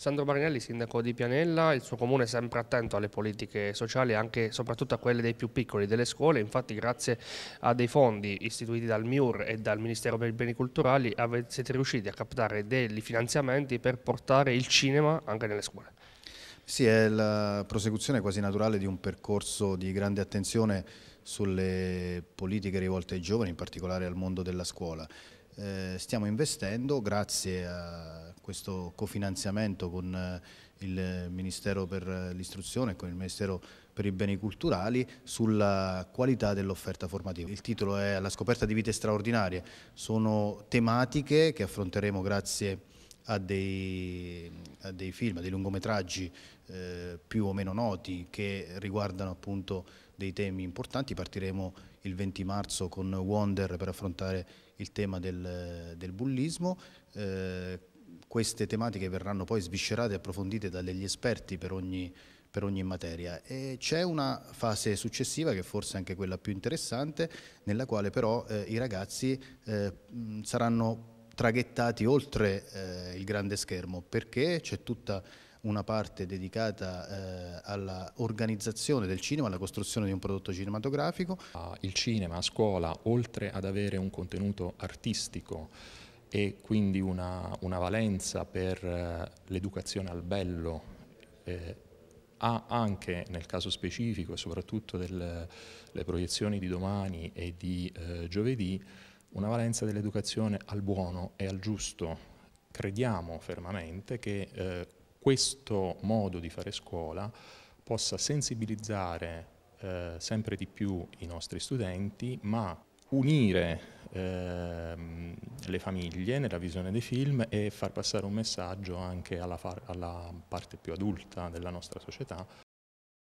Sandro Barinelli, sindaco di Pianella, il suo comune è sempre attento alle politiche sociali, anche soprattutto a quelle dei più piccoli, delle scuole, infatti grazie a dei fondi istituiti dal MIUR e dal Ministero per i Beni Culturali siete riusciti a captare dei finanziamenti per portare il cinema anche nelle scuole. Sì, è la prosecuzione quasi naturale di un percorso di grande attenzione sulle politiche rivolte ai giovani, in particolare al mondo della scuola. Eh, stiamo investendo grazie a questo cofinanziamento con eh, il Ministero per l'Istruzione e con il Ministero per i Beni Culturali sulla qualità dell'offerta formativa. Il titolo è La scoperta di vite straordinarie, sono tematiche che affronteremo grazie a dei, a dei film, a dei lungometraggi eh, più o meno noti che riguardano appunto dei temi importanti. Partiremo il 20 marzo con Wonder per affrontare il tema del, del bullismo. Eh, queste tematiche verranno poi sviscerate e approfondite dagli esperti per ogni, per ogni materia. c'è una fase successiva, che forse è anche quella più interessante, nella quale però eh, i ragazzi eh, saranno traghettati oltre eh, il grande schermo, perché c'è tutta una parte dedicata eh, all'organizzazione del cinema, alla costruzione di un prodotto cinematografico. Ah, il cinema a scuola, oltre ad avere un contenuto artistico, e quindi una, una valenza per eh, l'educazione al bello eh, ha anche nel caso specifico e soprattutto delle proiezioni di domani e di eh, giovedì una valenza dell'educazione al buono e al giusto. Crediamo fermamente che eh, questo modo di fare scuola possa sensibilizzare eh, sempre di più i nostri studenti, ma unire ehm, le famiglie nella visione dei film e far passare un messaggio anche alla, alla parte più adulta della nostra società